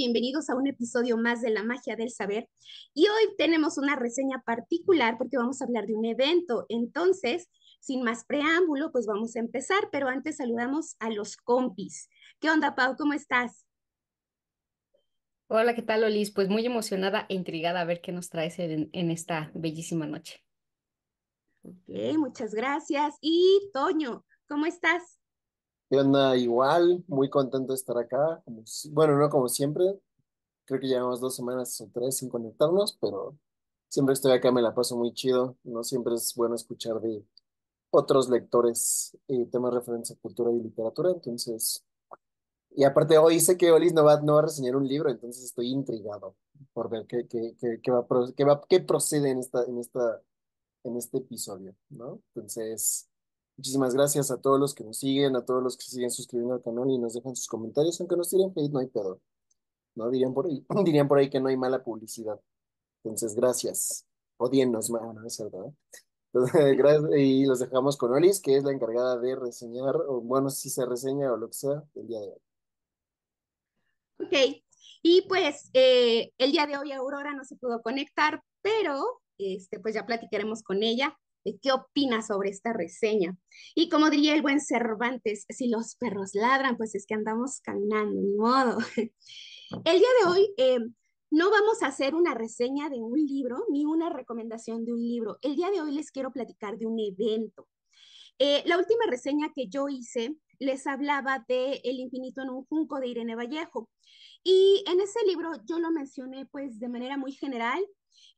Bienvenidos a un episodio más de La Magia del Saber. Y hoy tenemos una reseña particular porque vamos a hablar de un evento. Entonces, sin más preámbulo, pues vamos a empezar, pero antes saludamos a los compis. ¿Qué onda, Pau? ¿Cómo estás? Hola, ¿qué tal, Olis? Pues muy emocionada e intrigada a ver qué nos traes en, en, esta bellísima noche. Ok, muchas gracias. Y Toño, ¿cómo estás? Y anda igual, muy contento de estar acá. bueno, no como siempre. Creo que llevamos dos semanas o tres sin conectarnos, pero siempre estoy acá, me la paso muy chido. No siempre es bueno escuchar de otros lectores y eh, temas referentes a cultura y literatura. Entonces, y aparte hoy sé que Olis no va, no va a reseñar un libro, entonces estoy intrigado por ver qué, qué, va, va, qué procede en, esta, en, esta, en este episodio, ¿no? Entonces, Muchísimas gracias a todos los que nos siguen, a todos los que siguen suscribiendo al canal y nos dejan sus comentarios, aunque nos tiren que no hay pedo. No dirían por ahí, dirían por ahí que no hay mala publicidad. Entonces, gracias. odiennos más, no es verdad. ¿eh? y los dejamos con Olis, que es la encargada de reseñar, o bueno, si se reseña o lo que sea, el día de hoy. Ok, y pues eh, el día de hoy Aurora no se pudo conectar, pero este, pues ya platicaremos con ella qué opina sobre esta reseña. Y como diría el buen Cervantes, si los perros ladran, pues es que andamos caminando, ni modo. Ah. El día de hoy em, no vamos a hacer una reseña de un libro ni una recomendación de un libro. El día de hoy les quiero platicar de un evento. Eh, la última reseña que yo hice les hablaba de El infinito en un junco de Irene Vallejo. Y en ese libro yo lo mencioné pues de manera muy general,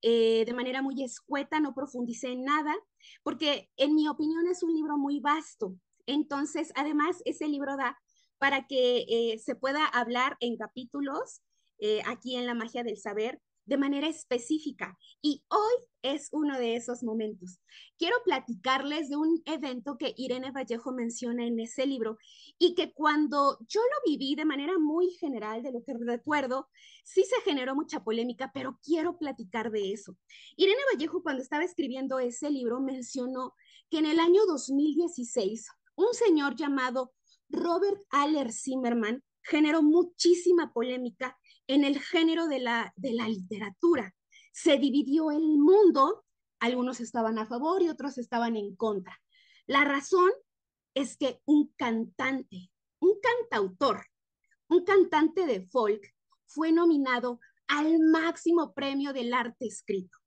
eh, de manera muy escueta, no profundicé en nada, porque en mi opinión es un libro muy vasto. Entonces, además, ese libro da para que eh, se pueda hablar en capítulos eh, aquí en La Magia del Saber de manera específica. Y hoy es uno de esos momentos. Quiero platicarles de un evento que Irene Vallejo menciona en ese libro y que cuando yo lo viví de manera muy general, de lo que recuerdo, sí se generó mucha polémica, pero quiero platicar de eso. Irene Vallejo cuando estaba escribiendo ese libro mencionó que en el año 2016 un señor llamado Robert Aller Zimmerman generó muchísima polémica en el género de la, de la literatura. Se dividió el mundo, algunos estaban a favor y otros estaban en contra. La razón es que un cantante, un cantautor, un cantante de folk fue nominado al máximo premio del arte escrito.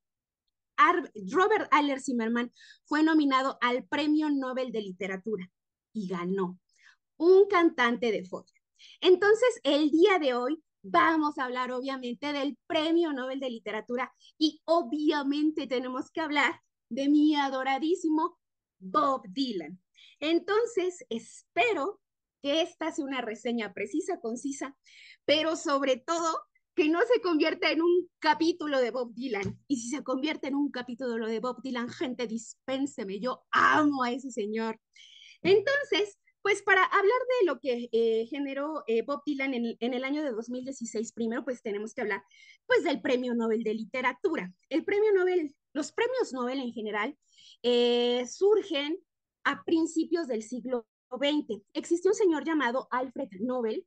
Robert Aller Zimmerman fue nominado al Premio Nobel de Literatura y ganó. Un cantante de folk. Entonces, el día de hoy Vamos a hablar obviamente del Premio Nobel de Literatura y obviamente tenemos que hablar de mi adoradísimo Bob Dylan. Entonces, espero que esta sea una reseña precisa, concisa, pero sobre todo que no se convierta en un capítulo de Bob Dylan. Y si se convierte en un capítulo de Bob Dylan, gente, dispénseme, yo amo a ese señor. Entonces, pues para hablar de lo que eh, generó eh, Bob Dylan en, el año de 2016, primero pues tenemos que hablar pues del Premio Nobel de Literatura. El Premio Nobel, los premios Nobel en general eh, surgen a principios del siglo XX. Existió un señor llamado Alfred Nobel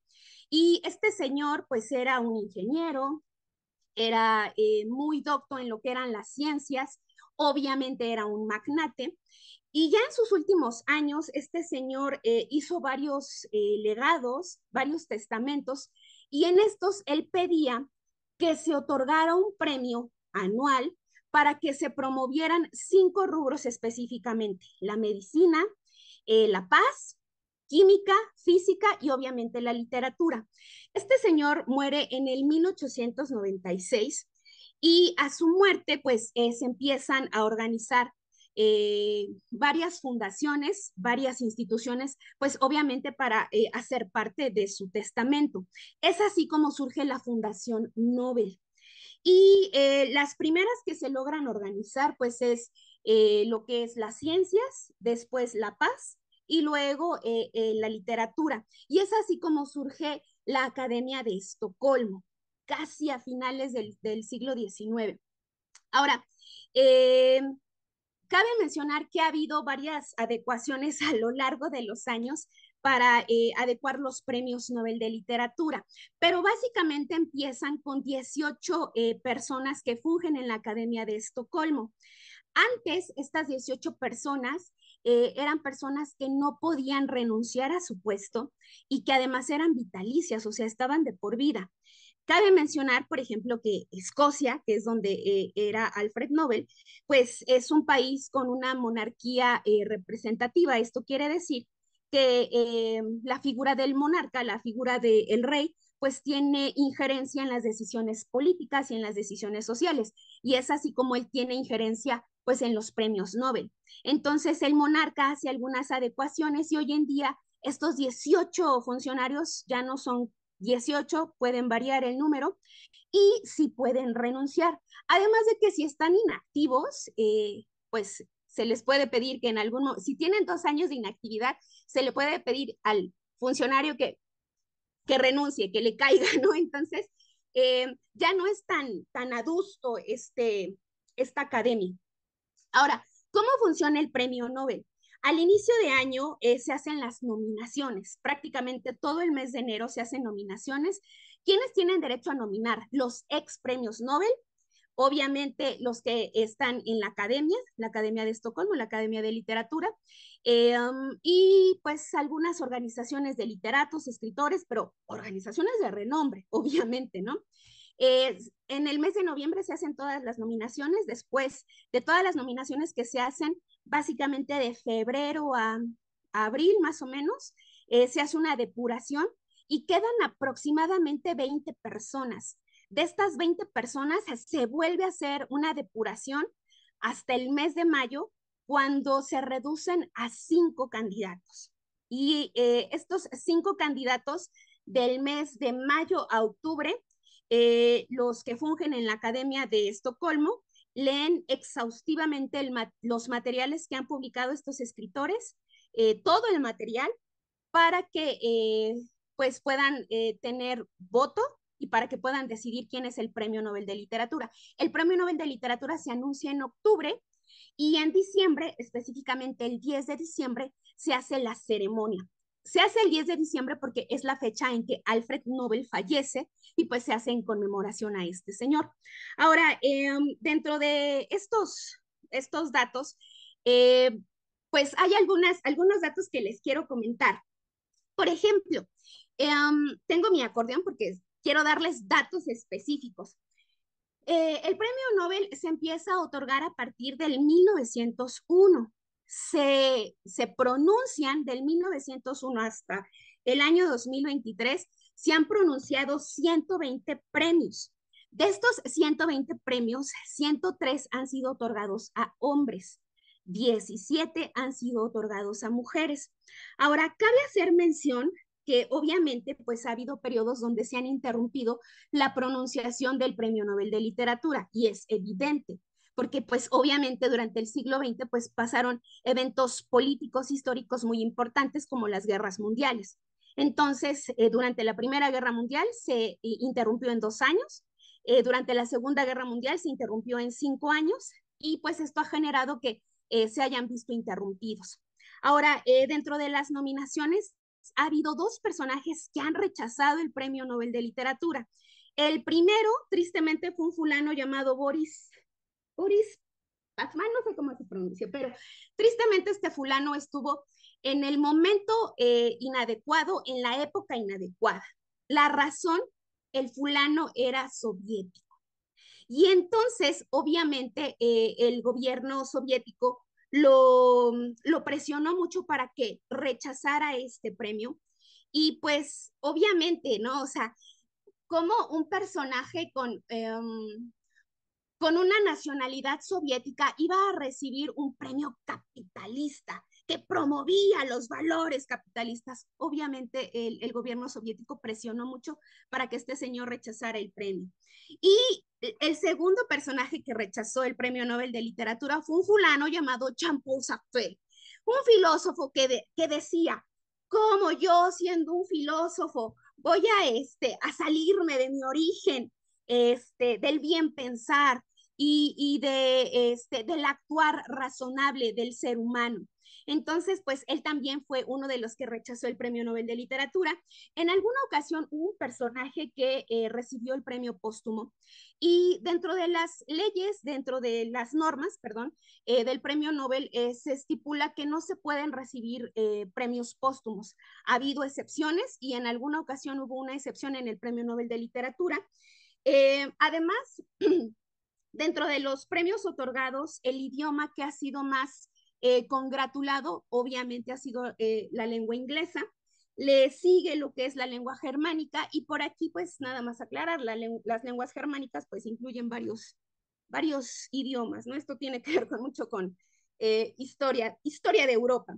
y este señor pues era un ingeniero, era muy docto en lo que eran las ciencias, obviamente era un magnate y ya en sus últimos años, este señor eh, hizo varios eh, legados, varios testamentos, y en estos él pedía que se otorgara un premio anual para que se promovieran cinco rubros específicamente, la medicina, eh, la paz, química, física y obviamente la literatura. Este señor muere en el 1896 y a su muerte pues se empiezan a organizar eh, varias fundaciones, varias instituciones, pues obviamente para eh, hacer parte de su testamento. Es así como surge la Fundación Nobel. Y eh, las primeras que se logran organizar, pues es lo que es las ciencias, después la paz y luego la literatura. Y es así como surge la Academia de Estocolmo, casi a finales del, del siglo XIX. Ahora, Cabe mencionar que ha habido varias adecuaciones a lo largo de los años para eh, adecuar los premios Nobel de Literatura, pero básicamente empiezan con 18 eh, personas que fungen en la Academia de Estocolmo. Antes, estas 18 personas eh, eran personas que no podían renunciar a su puesto y que además eran vitalicias, o sea, estaban de por vida. Cabe mencionar, por ejemplo, que Escocia, que es donde eh, era Alfred Nobel, pues es un país con una monarquía eh, representativa. Esto quiere decir que eh, la figura del monarca, la figura del rey, pues tiene injerencia en las decisiones políticas y en las decisiones sociales. Y es así como él tiene injerencia pues en los premios Nobel. Entonces el monarca hace algunas adecuaciones y hoy en día estos 18 funcionarios ya no son 18 pueden variar el número y si pueden renunciar. Además de que si están inactivos, eh, pues se les puede pedir que en algún si tienen dos años de inactividad, se le puede pedir al funcionario que, que renuncie, que le caiga, ¿no? Entonces, eh, ya no es tan, tan adusto este, esta academia. Ahora, ¿cómo funciona el premio Nobel? Al inicio de año eh, se hacen las nominaciones, prácticamente todo el mes de enero se hacen nominaciones. ¿Quiénes tienen derecho a nominar? Los ex premios Nobel, obviamente los que están en la academia, la Academia de Estocolmo, la Academia de Literatura, eh, um, y pues algunas organizaciones de literatos, escritores, pero organizaciones de renombre, obviamente, ¿no? en el mes de noviembre se hacen todas las nominaciones, después de todas las nominaciones que se hacen, básicamente de febrero a, abril más o menos, eh, se hace una depuración y quedan aproximadamente 20 personas. De estas 20 personas se vuelve a hacer una depuración hasta el mes de mayo cuando se reducen a cinco candidatos. Y eh, estos cinco candidatos del mes de mayo a octubre eh, los que fungen en la Academia de Estocolmo leen exhaustivamente los materiales que han publicado estos escritores, eh, todo el material, para que eh, pues puedan tener voto y para que puedan decidir quién es el Premio Nobel de Literatura. El Premio Nobel de Literatura se anuncia en octubre y en diciembre, específicamente el 10 de diciembre, se hace la ceremonia se hace el 10 de diciembre porque es la fecha en que Alfred Nobel fallece y pues se hace en conmemoración a este señor. Ahora, em, dentro de estos, estos datos, eh, pues hay algunas, algunos datos que les quiero comentar. Por ejemplo, em, tengo mi acordeón porque quiero darles datos específicos. Eh, el premio Nobel se empieza a otorgar a partir del 1901 se, pronuncian del 1901 hasta el año 2023, se han pronunciado 120 premios. De estos 120 premios, 103 han sido otorgados a hombres, 17 han sido otorgados a mujeres. Ahora, cabe hacer mención que obviamente pues ha habido periodos donde se han interrumpido la pronunciación del Premio Nobel de Literatura y es evidente porque pues obviamente durante el siglo XX pues pasaron eventos políticos históricos muy importantes como las guerras mundiales. Entonces, eh, durante la Primera Guerra Mundial se eh, interrumpió en dos años, eh, durante la Segunda Guerra Mundial se interrumpió en cinco años y pues esto ha generado que se hayan visto interrumpidos. Ahora, dentro de las nominaciones ha habido dos personajes que han rechazado el Premio Nobel de Literatura. El primero, tristemente, fue un fulano llamado Boris Uris Batman, no sé cómo se pronuncia, pero tristemente este fulano estuvo en el momento eh, inadecuado, en la época inadecuada. La razón, el fulano era soviético. Y entonces, obviamente, eh, el gobierno soviético lo, presionó mucho para que rechazara este premio. Y pues, obviamente, ¿no? O sea, como un personaje con... Em, con una nacionalidad soviética iba a recibir un premio capitalista que promovía los valores capitalistas. Obviamente el, gobierno soviético presionó mucho para que este señor rechazara el premio. Y el segundo personaje que rechazó el premio Nobel de Literatura fue un fulano llamado jean un filósofo que, que decía, como yo siendo un filósofo voy a, este, a salirme de mi origen, este, del bien pensar, y, de, este, del actuar razonable del ser humano. Entonces, pues él también fue uno de los que rechazó el Premio Nobel de Literatura. En alguna ocasión un personaje que eh, recibió el premio póstumo y dentro de las leyes, dentro de las normas, perdón, eh, del Premio Nobel eh, se estipula que no se pueden recibir premios póstumos. Ha habido excepciones y en alguna ocasión hubo una excepción en el Premio Nobel de Literatura. además, Dentro de los premios otorgados, el idioma que ha sido más eh, congratulado, obviamente, ha sido eh, la lengua inglesa. Le sigue lo que es la lengua germánica y por aquí, pues nada más aclarar, las lenguas germánicas pues incluyen varios, varios idiomas, ¿no? Esto tiene que ver con, mucho con eh, historia, historia de Europa.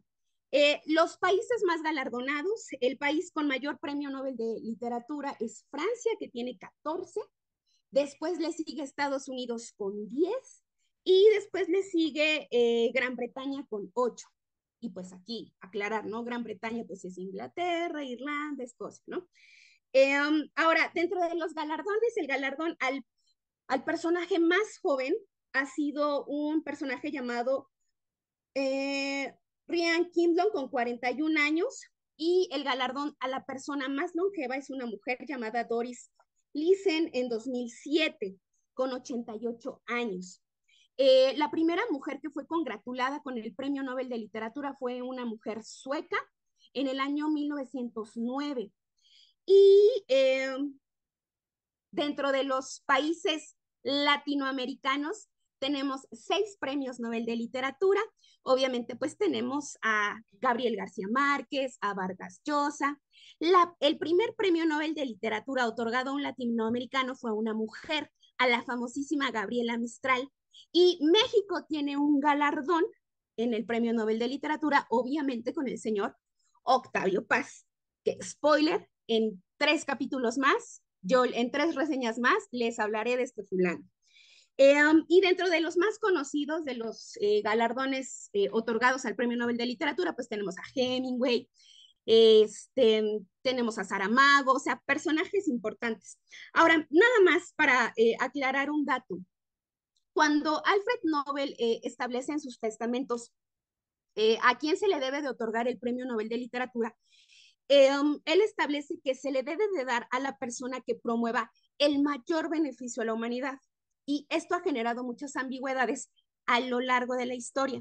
los países más galardonados, el país con mayor premio Nobel de literatura es Francia, que tiene 14, Después le sigue Estados Unidos con 10 y después le sigue eh, Gran Bretaña con 8. Y pues aquí, aclarar, ¿no? Gran Bretaña pues es Inglaterra, Irlanda, Escocia, ¿no? Em, ahora, dentro de los galardones, el galardón al, al personaje más joven ha sido un personaje llamado eh, Rian Kimblon con 41 años y el galardón a la persona más longeva es una mujer llamada Doris Lisen en 2007, con 88 años. Eh, la primera mujer que fue congratulada con el Premio Nobel de Literatura fue una mujer sueca en el año 1909. Y eh, dentro de los países latinoamericanos, tenemos seis premios Nobel de Literatura. Obviamente, pues tenemos a Gabriel García Márquez, a Vargas Llosa. La, el primer premio Nobel de Literatura otorgado a un latinoamericano fue a una mujer, a la famosísima Gabriela Mistral. Y México tiene un galardón en el Premio Nobel de Literatura, obviamente con el señor Octavio Paz, que spoiler, en tres capítulos más, yo en tres reseñas más les hablaré de este fulano. Em, y dentro de los más conocidos de los eh, galardones eh, otorgados al Premio Nobel de Literatura, pues tenemos a Hemingway, este, tenemos a Saramago, o sea, personajes importantes. Ahora, nada más para eh, aclarar un dato. Cuando Alfred Nobel establece en sus testamentos a quién se le debe de otorgar el Premio Nobel de Literatura, em, él establece que se le debe de dar a la persona que promueva el mayor beneficio a la humanidad y esto ha generado muchas ambigüedades a lo largo de la historia.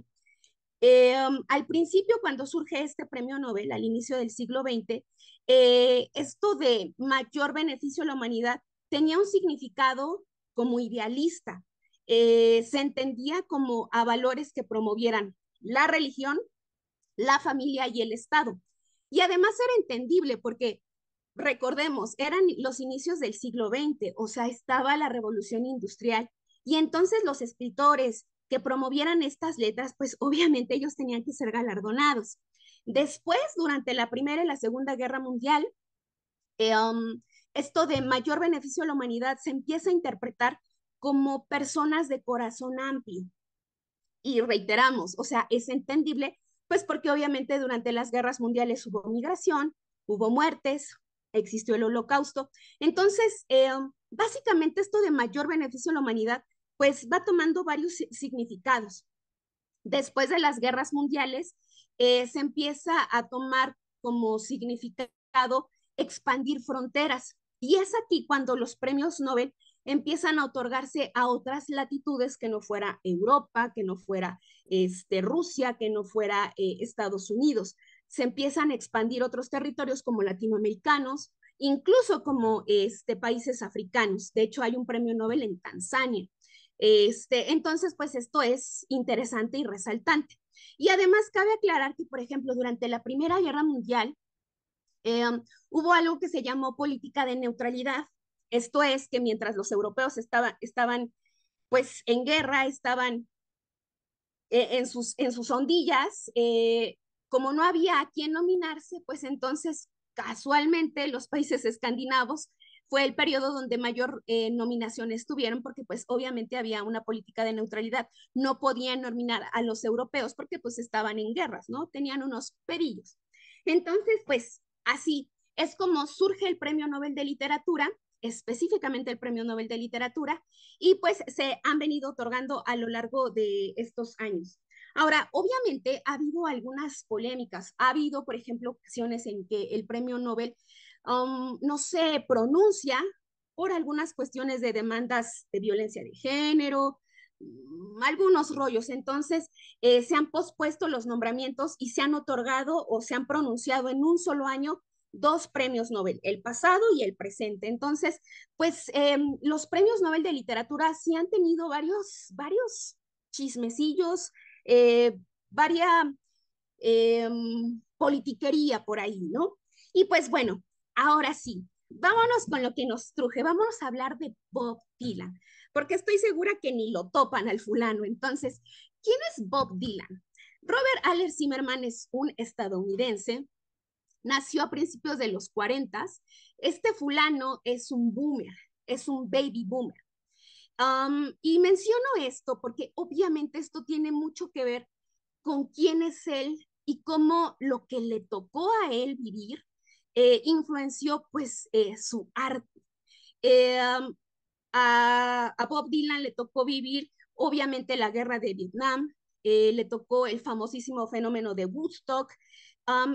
Eh, um, al principio, cuando surge este premio Nobel, al inicio del siglo XX, eh, esto de mayor beneficio a la humanidad tenía un significado como idealista. Eh, se entendía como a valores que promovieran la religión, la familia y el Estado. Y además era entendible porque recordemos, eran los inicios del siglo XX, o sea, estaba la revolución industrial. Y entonces los escritores que promovieran estas letras, pues obviamente ellos tenían que ser galardonados. Después, durante la Primera y la Segunda Guerra Mundial, eh, um, esto de mayor beneficio a la humanidad se empieza a interpretar como personas de corazón amplio. Y reiteramos, o sea, es entendible, pues porque obviamente durante las guerras mundiales hubo migración, hubo muertes, existió el holocausto. Entonces, eh, básicamente esto de mayor beneficio a la humanidad, pues va tomando varios significados. Después de las guerras mundiales, eh, se empieza a tomar como significado expandir fronteras. Y es aquí cuando los premios Nobel empiezan a otorgarse a otras latitudes que no fuera Europa, que no fuera este, Rusia, que no fuera eh, Estados Unidos se empiezan a expandir otros territorios como latinoamericanos, incluso como este, países africanos. De hecho, hay un premio Nobel en Tanzania. Este, entonces, pues esto es interesante y resaltante. Y además cabe aclarar que, por ejemplo, durante la Primera Guerra Mundial eh, hubo algo que se llamó política de neutralidad. Esto es que mientras los europeos estaban pues en guerra, estaban eh, en, sus, en sus ondillas, eh, como no había a quien nominarse, pues entonces casualmente los países escandinavos fue el periodo donde mayor nominación eh, nominaciones tuvieron, porque pues obviamente había una política de neutralidad. No podían nominar a los europeos porque pues estaban en guerras, ¿no? Tenían unos perillos. Entonces, pues así es como surge el Premio Nobel de Literatura, específicamente el Premio Nobel de Literatura, y pues se han venido otorgando a lo largo de estos años. Ahora, obviamente ha habido algunas polémicas. Ha habido, por ejemplo, ocasiones en que el premio Nobel um, no se pronuncia por algunas cuestiones de demandas de violencia de género, mm, algunos rollos. Entonces, eh, se han pospuesto los nombramientos y se han otorgado o se han pronunciado en un solo año dos premios Nobel, el pasado y el presente. Entonces, pues em, los premios Nobel de literatura sí han tenido varios, varios chismecillos, eh, varia em, politiquería por ahí, ¿no? Y pues bueno, ahora sí, vámonos con lo que nos truje, vámonos a hablar de Bob Dylan, porque estoy segura que ni lo topan al fulano. Entonces, ¿quién es Bob Dylan? Robert Aller Zimmerman es un estadounidense, nació a principios de los 40. Este fulano es un boomer, es un baby boomer y menciono esto porque obviamente esto tiene mucho que ver con quién es él y cómo lo que le tocó a él vivir eh, influenció pues eh, su arte. Eh, a, Bob Dylan le tocó vivir obviamente la guerra de Vietnam, le tocó el famosísimo fenómeno de Woodstock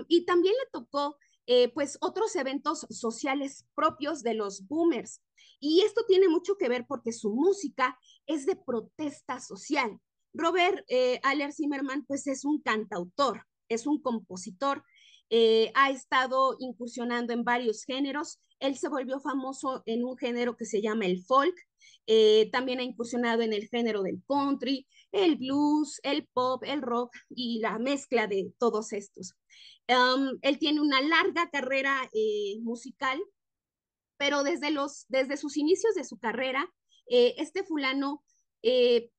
y también le tocó pues otros eventos sociales propios de los boomers y esto tiene mucho que ver porque su música es de protesta social. Robert eh, Aller Zimmerman, pues es un cantautor, es un compositor, eh, ha estado incursionando en varios géneros. Él se volvió famoso en un género que se llama el folk, eh, también ha incursionado en el género del country, el blues, el pop, el rock y la mezcla de todos estos. Um, él tiene una larga carrera eh, musical pero desde, los, desde sus inicios de su carrera, eh, este fulano eh,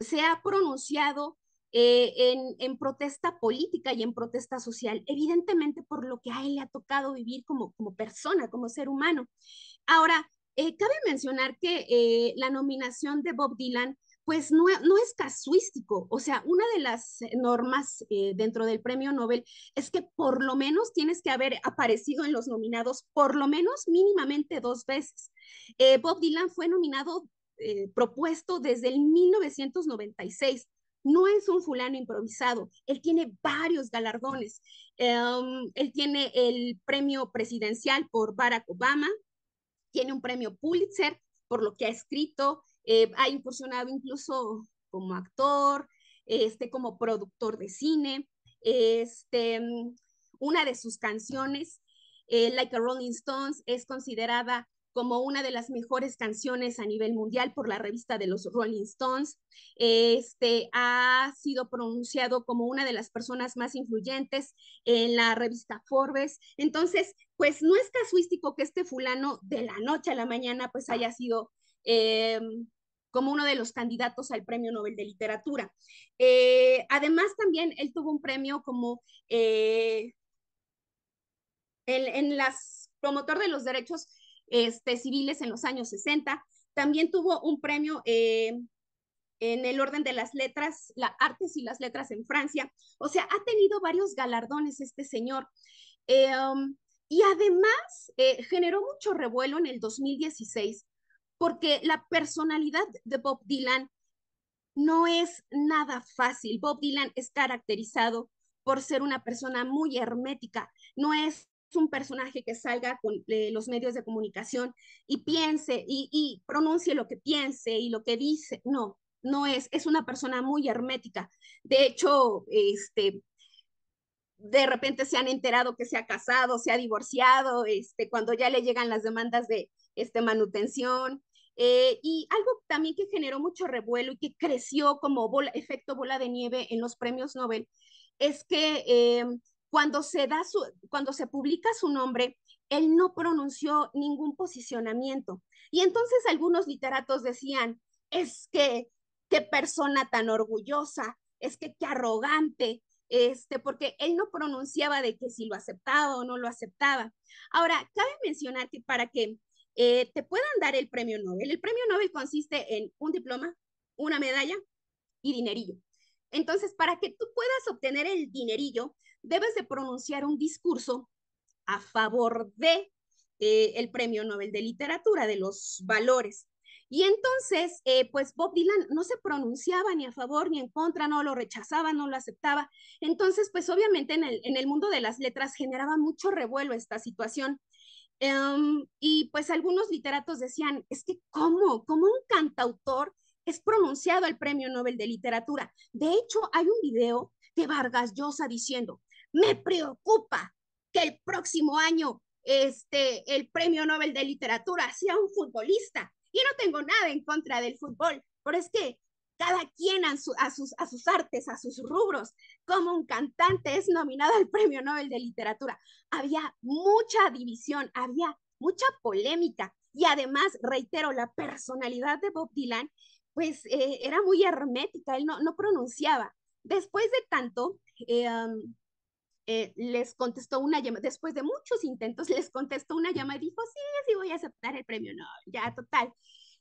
se ha pronunciado eh, en, en, protesta política y en protesta social, evidentemente por lo que a él le ha tocado vivir como, como persona, como ser humano. Ahora, cabe mencionar que la nominación de Bob Dylan pues no, es casuístico. O sea, una de las eh, normas eh, dentro del premio Nobel es que por lo menos tienes que haber aparecido en los nominados por lo menos mínimamente dos veces. Eh, Bob Dylan fue nominado, propuesto desde el 1996. No es un fulano improvisado, él tiene varios galardones. Em, él tiene el premio presidencial por Barack Obama, tiene un premio Pulitzer por lo que ha escrito, eh, ha incursionado incluso como actor, este, como productor de cine, este, mm, una de sus canciones, eh, Like a Rolling Stones, es considerada como una de las mejores canciones a nivel mundial por la revista de los Rolling Stones. Este ha sido pronunciado como una de las personas más influyentes en la revista Forbes. Entonces, pues no es casuístico que este fulano de la noche a la mañana pues haya sido eh, como uno de los candidatos al Premio Nobel de Literatura. Eh, además, también él tuvo un premio como eh, en, las promotor de los derechos este, civiles en los años 60. También tuvo un premio eh, en el orden de las letras, las artes y las letras en Francia. O sea, ha tenido varios galardones este señor. Um, y además generó mucho revuelo en el 2016 porque la personalidad de Bob Dylan no es nada fácil. Bob Dylan es caracterizado por ser una persona muy hermética, no es un personaje que salga con eh, los medios de comunicación y piense y, pronuncie lo que piense y lo que dice. No, no es, es una persona muy hermética. De hecho, este, de repente se han enterado que se ha casado, se ha divorciado, este, cuando ya le llegan las demandas de este, manutención, eh, y algo también que generó mucho revuelo y que creció como efecto bola de nieve en los premios Nobel es que eh, cuando, se da su, cuando se publica su nombre, él no pronunció ningún posicionamiento. Y entonces algunos literatos decían, es que qué persona tan orgullosa, es que qué arrogante, este, porque él no pronunciaba de que si lo aceptaba o no lo aceptaba. Ahora, cabe mencionar que para que eh, te puedan dar el premio Nobel. El premio Nobel consiste en un diploma, una medalla y dinerillo. Entonces, para que tú puedas obtener el dinerillo, debes de pronunciar un discurso a favor de eh, el premio Nobel de Literatura, de los valores. Y entonces, eh, pues Bob Dylan no se pronunciaba ni a favor ni en contra, no lo rechazaba, no lo aceptaba. Entonces, pues obviamente en el, en el mundo de las letras generaba mucho revuelo esta situación. Em, y pues algunos literatos decían, es que ¿cómo? ¿Cómo un cantautor es pronunciado el Premio Nobel de Literatura? De hecho, hay un video de Vargas Llosa diciendo, me preocupa que el próximo año este, el Premio Nobel de Literatura sea un futbolista. Y no tengo nada en contra del fútbol, pero es que cada quien a, sus, a sus artes, a sus rubros, como un cantante es nominado al Premio Nobel de Literatura. Había mucha división, había mucha polémica y además, reitero, la personalidad de Bob Dylan pues eh, era muy hermética, él no, no pronunciaba. Después de tanto, eh, eh, les contestó una llamada, después de muchos intentos, les contestó una llamada y dijo, sí, sí voy a aceptar el premio Nobel, ya total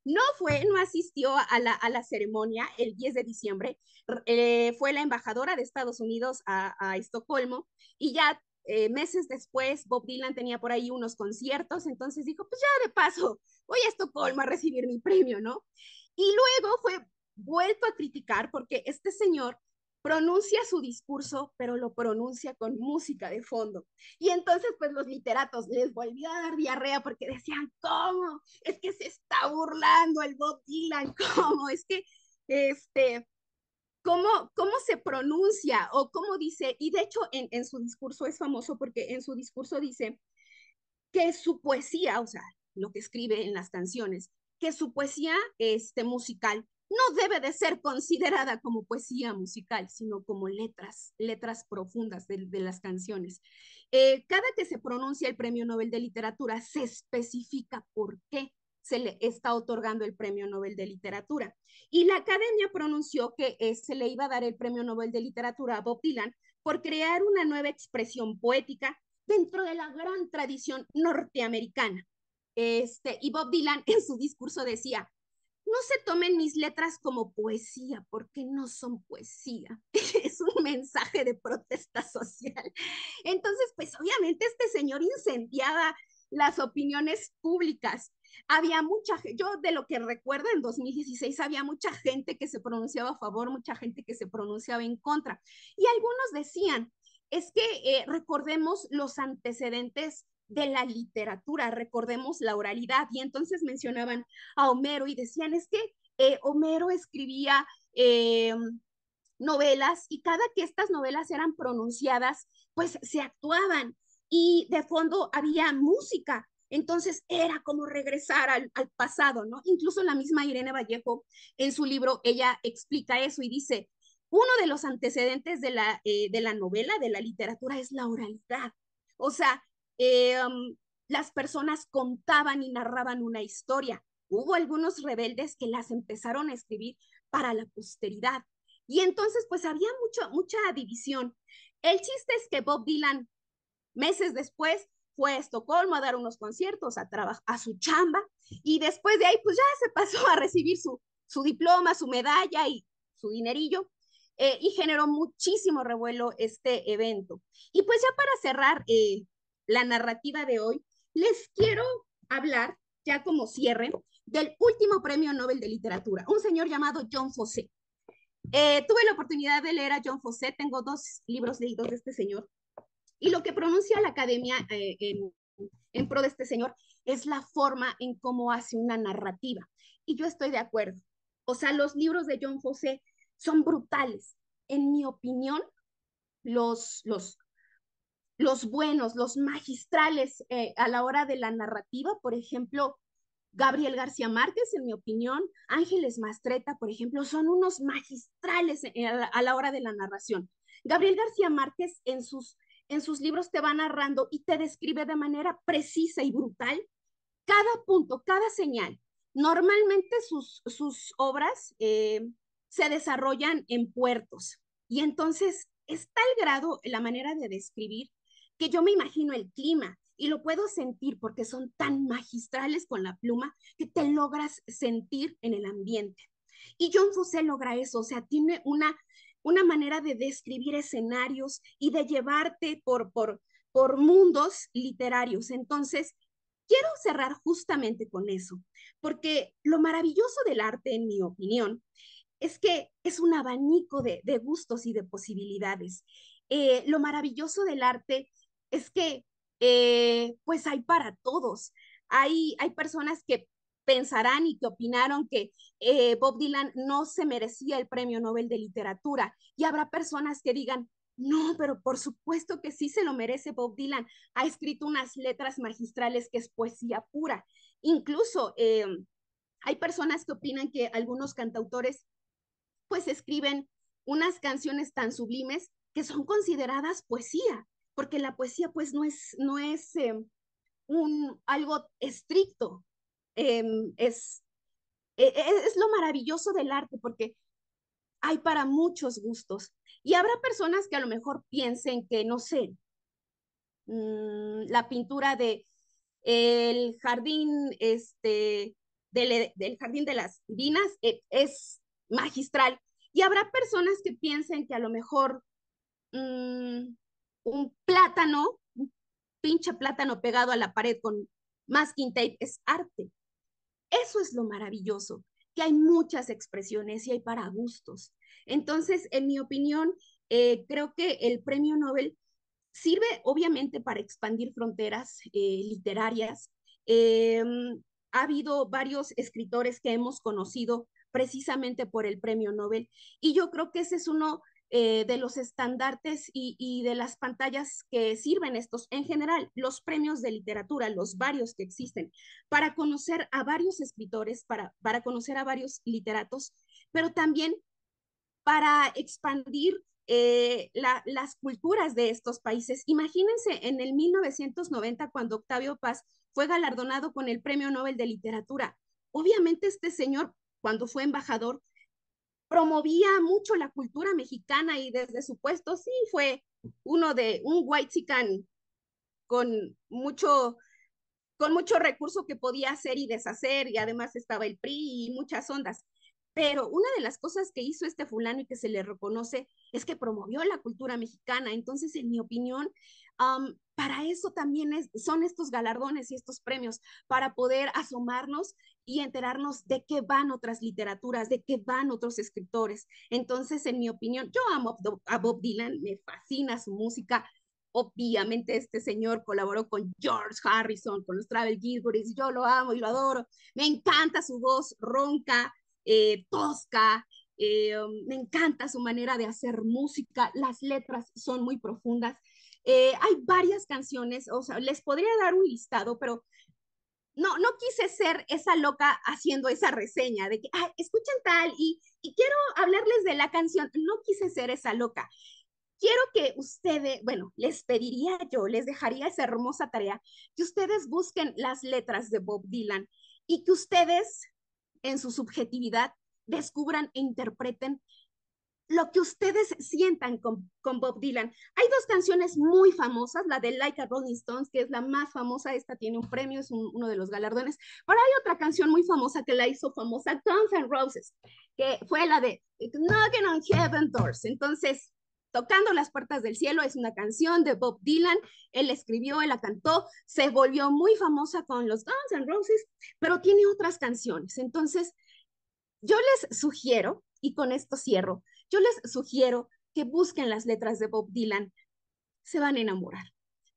no fue, no asistió a la, a la ceremonia el 10 de diciembre, eh, fue la embajadora de Estados Unidos a, Estocolmo y ya eh, meses después Bob Dylan tenía por ahí unos conciertos, entonces dijo, pues ya de paso, voy a Estocolmo a recibir mi premio, ¿no? Y luego fue vuelto a criticar porque este señor pronuncia su discurso, pero lo pronuncia con música de fondo. Y entonces, pues los literatos les volvió a dar diarrea porque decían, ¿cómo? Es que se está burlando el Bob Dylan, ¿cómo? Es que, este, ¿cómo, cómo se pronuncia o cómo dice? Y de hecho, en, en su discurso es famoso porque en su discurso dice que su poesía, o sea, lo que escribe en las canciones, que su poesía este, musical no debe de ser considerada como poesía musical, sino como letras, letras profundas de, las canciones. Eh, cada que se pronuncia el Premio Nobel de Literatura, se especifica por qué se le está otorgando el Premio Nobel de Literatura. Y la academia pronunció que eh, se le iba a dar el Premio Nobel de Literatura a Bob Dylan por crear una nueva expresión poética dentro de la gran tradición norteamericana. Este, y Bob Dylan en su discurso decía, no se tomen mis letras como poesía, porque no son poesía, es un mensaje de protesta social. Entonces, pues obviamente este señor incendiaba las opiniones públicas. Había mucha, yo de lo que recuerdo en 2016 había mucha gente que se pronunciaba a favor, mucha gente que se pronunciaba en contra. Y algunos decían, es que eh, recordemos los antecedentes de la literatura, recordemos la oralidad, y entonces mencionaban a Homero y decían, es que eh, Homero escribía eh, novelas y cada que estas novelas eran pronunciadas, pues se actuaban y de fondo había música. Entonces era como regresar al, pasado, ¿no? Incluso la misma Irene Vallejo en su libro, ella explica eso y dice, uno de los antecedentes de la, eh, de la novela, de la literatura, es la oralidad. O sea, eh, um, las personas contaban y narraban una historia. Hubo algunos rebeldes que las empezaron a escribir para la posteridad. Y entonces, pues había mucha división. El chiste es que Bob Dylan, meses después, fue a Estocolmo a dar unos conciertos, a, a su chamba, y después de ahí, pues ya se pasó a recibir su, su diploma, su medalla y su dinerillo, eh, y generó muchísimo revuelo este evento. Y pues ya para cerrar, eh, la narrativa de hoy, les quiero hablar, ya como cierre, del último premio Nobel de Literatura, un señor llamado John Fosse. Eh, tuve la oportunidad de leer a John Fosse, tengo dos libros leídos de este señor, y lo que pronuncia la academia eh, en, pro de este señor es la forma en cómo hace una narrativa. Y yo estoy de acuerdo. O sea, los libros de John Fosse son brutales. En mi opinión, los, los, los buenos, los magistrales eh, a la hora de la narrativa, por ejemplo, Gabriel García Márquez, en mi opinión, Ángeles Mastreta, por ejemplo, son unos magistrales eh, a la hora de la narración. Gabriel García Márquez en sus, en sus libros te va narrando y te describe de manera precisa y brutal cada punto, cada señal. Normalmente sus, sus obras eh, se desarrollan en puertos y entonces está el grado la manera de describir que yo me imagino el clima y lo puedo sentir porque son tan magistrales con la pluma que te logras sentir en el ambiente. Y John Fusé logra eso, o sea, tiene una, una manera de describir escenarios y de llevarte por, por, por mundos literarios. Entonces, quiero cerrar justamente con eso, porque lo maravilloso del arte, en mi opinión, es que es un abanico de, gustos y de posibilidades. Eh, lo maravilloso del arte es que eh, pues hay para todos. Hay, personas que pensarán y que opinaron que eh, Bob Dylan no se merecía el Premio Nobel de Literatura y habrá personas que digan, no, pero por supuesto que sí se lo merece Bob Dylan. Ha escrito unas letras magistrales que es poesía pura. Incluso eh, hay personas que opinan que algunos cantautores pues escriben unas canciones tan sublimes que son consideradas poesía porque la poesía pues no es, no es eh, un, algo estricto, em, es, e, e, es lo maravilloso del arte, porque hay para muchos gustos. Y habrá personas que a lo mejor piensen que, no sé, mm, la pintura de el jardín, este, del, eh, jardín de las divinas eh, es magistral. Y habrá personas que piensen que a lo mejor mm, un plátano, un pinche plátano pegado a la pared con masking tape, es arte. Eso es lo maravilloso, que hay muchas expresiones y hay para gustos. Entonces, en mi opinión, eh, creo que el premio Nobel sirve obviamente para expandir fronteras eh, literarias. Em, ha habido varios escritores que hemos conocido precisamente por el premio Nobel y yo creo que ese es uno eh, de los estandartes y, de las pantallas que sirven estos, en general, los premios de literatura, los varios que existen, para conocer a varios escritores, para, para conocer a varios literatos, pero también para expandir eh, las culturas de estos países. Imagínense en el 1990, cuando Octavio Paz fue galardonado con el Premio Nobel de Literatura. Obviamente este señor, cuando fue embajador, promovía mucho la cultura mexicana y desde su puesto sí fue uno de un white con mucho con mucho recurso que podía hacer y deshacer y además estaba el PRI y muchas ondas. Pero una de las cosas que hizo este fulano y que se le reconoce es que promovió la cultura mexicana. Entonces, en mi opinión, para eso también son estos galardones y estos premios, para poder asomarnos y enterarnos de qué van otras literaturas, de qué van otros escritores. Entonces, en mi opinión, yo amo a Bob Dylan, me fascina su música. Obviamente este señor colaboró con George Harrison, con los Travel Wilburys. yo lo amo y lo adoro. Me encanta su voz ronca, eh, tosca, eh, me encanta su manera de hacer música, las letras son muy profundas eh, hay varias canciones, o sea, les podría dar un listado, pero no, no quise ser esa loca haciendo esa reseña de que, ay, escuchen tal y, y quiero hablarles de la canción. No quise ser esa loca. Quiero que ustedes, bueno, les pediría yo, les dejaría esa hermosa tarea, que ustedes busquen las letras de Bob Dylan y que ustedes, en su subjetividad, descubran e interpreten lo que ustedes sientan con, Bob Dylan. Hay dos canciones muy famosas, la de Like a Rolling Stones, que es la más famosa, esta tiene un premio, es uno de los galardones, pero hay otra canción muy famosa que la hizo famosa, Guns N' Roses, que fue la de Knocking on Heaven Doors. Entonces, Tocando las puertas del cielo es una canción de Bob Dylan, él escribió, él la cantó, se volvió muy famosa con los Guns N' Roses, pero tiene otras canciones. Entonces, yo les sugiero y con esto cierro. Yo les sugiero que busquen las letras de Bob Dylan. Se van a enamorar.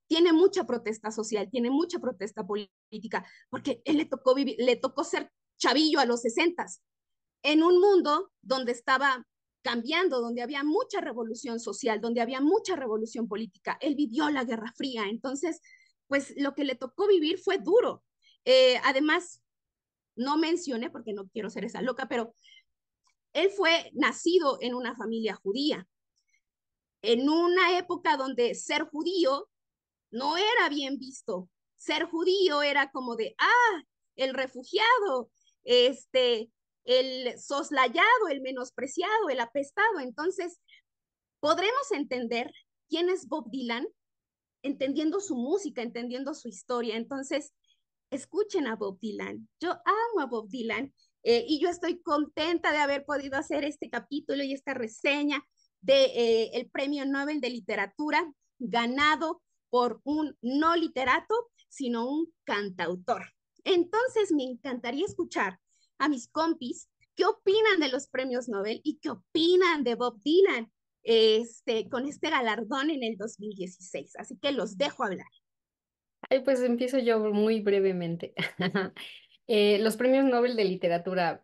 Tiene mucha protesta social, tiene mucha protesta política, porque él le tocó, vivir, le tocó ser chavillo a los sesentas, en un mundo donde estaba cambiando, donde había mucha revolución social, donde había mucha revolución política. Él vivió la Guerra Fría, entonces, pues lo que le tocó vivir fue duro. Eh, además, no mencioné, porque no quiero ser esa loca, pero él fue nacido en una familia judía, en una época donde ser judío no era bien visto. Ser judío era como de, ah, el refugiado, este, el soslayado, el menospreciado, el apestado. Entonces, podremos entender quién es Bob Dylan entendiendo su música, entendiendo su historia. Entonces, escuchen a Bob Dylan. Yo amo a Bob Dylan eh, y yo estoy contenta de haber podido hacer este capítulo y esta reseña del de, eh, el Premio Nobel de Literatura ganado por un no literato, sino un cantautor. Entonces me encantaría escuchar a mis compis qué opinan de los premios Nobel y qué opinan de Bob Dylan este, con este galardón en el 2016. Así que los dejo hablar. Ay, pues empiezo yo muy brevemente. Eh, los premios Nobel de literatura.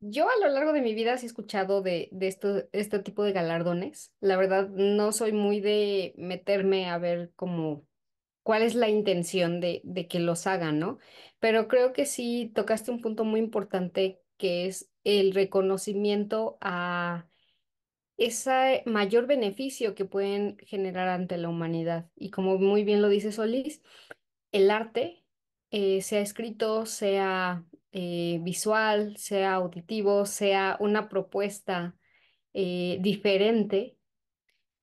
Yo a lo largo de mi vida sí he escuchado de, este tipo de galardones. La verdad, no soy muy de meterme a ver cómo cuál es la intención de, de que los hagan, ¿no? Pero creo que sí tocaste un punto muy importante que es el reconocimiento a ese eh, mayor beneficio que pueden generar ante la humanidad. Y como muy bien lo dice Solís, el arte eh, sea escrito, sea eh, visual, sea auditivo, sea una propuesta eh, diferente,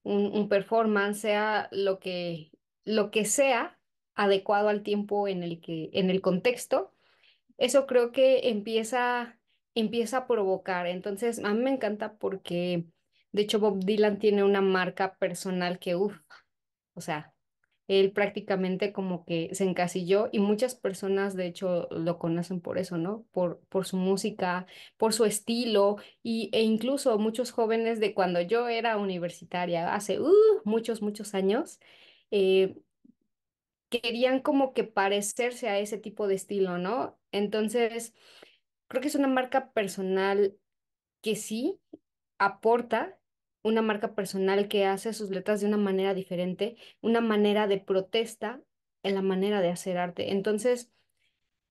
un, performance, sea lo que, lo que sea adecuado al tiempo en el, que, en el contexto, eso creo que empieza, empieza a provocar. Entonces, a mí me encanta porque, de hecho, Bob Dylan tiene una marca personal que, uff, o sea, él prácticamente como que se encasilló y muchas personas de hecho lo conocen por eso, ¿no? Por, por su música, por su estilo y, e incluso muchos jóvenes de cuando yo era universitaria, hace uh, muchos, muchos años, eh, querían como que parecerse a ese tipo de estilo, ¿no? Entonces, creo que es una marca personal que sí aporta una marca personal que hace sus letras de una manera diferente, una manera de protesta en la manera de hacer arte. Entonces,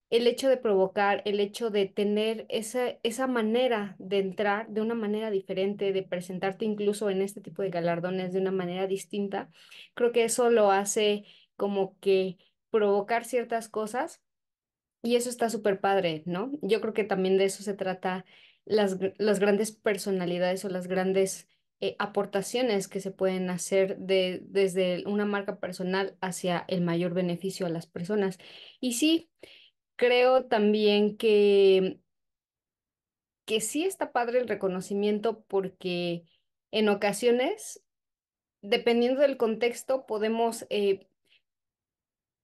el hecho de provocar, el hecho de tener esa, esa manera de entrar de una manera diferente, de presentarte incluso en este tipo de galardones de una manera distinta, creo que eso lo hace como que provocar ciertas cosas y eso está súper padre, ¿no? Yo creo que también de eso se trata las, las grandes personalidades o las grandes eh, aportaciones que se pueden hacer desde una marca personal hacia el mayor beneficio a las personas. Y sí, creo también que, que sí está padre el reconocimiento porque en ocasiones, dependiendo del contexto, podemos, eh,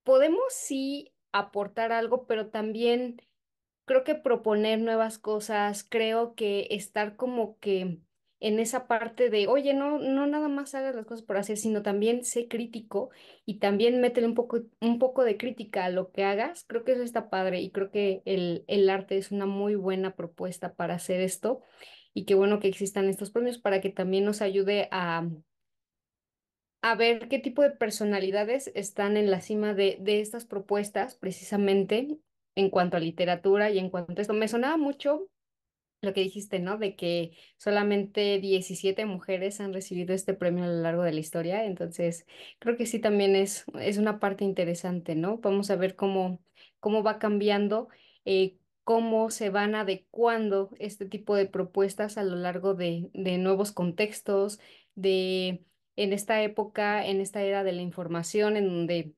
podemos sí aportar algo, pero también creo que proponer nuevas cosas, creo que estar como que en esa parte de, oye, no, no nada más hagas las cosas por hacer, sino también sé crítico y también métele un poco, un poco de crítica a lo que hagas. Creo que eso está padre y creo que el, el arte es una muy buena propuesta para hacer esto y qué bueno que existan estos premios para que también nos ayude a, a ver qué tipo de personalidades están en la cima de, de estas propuestas precisamente en cuanto a literatura y en cuanto a esto. Me sonaba mucho lo que dijiste, ¿no? De que solamente 17 mujeres han recibido este premio a lo largo de la historia. Entonces, creo que sí también es, es una parte interesante, ¿no? Vamos a ver cómo, cómo va cambiando, eh, cómo se van adecuando este tipo de propuestas a lo largo de, de nuevos contextos, de en esta época, en esta era de la información, en donde,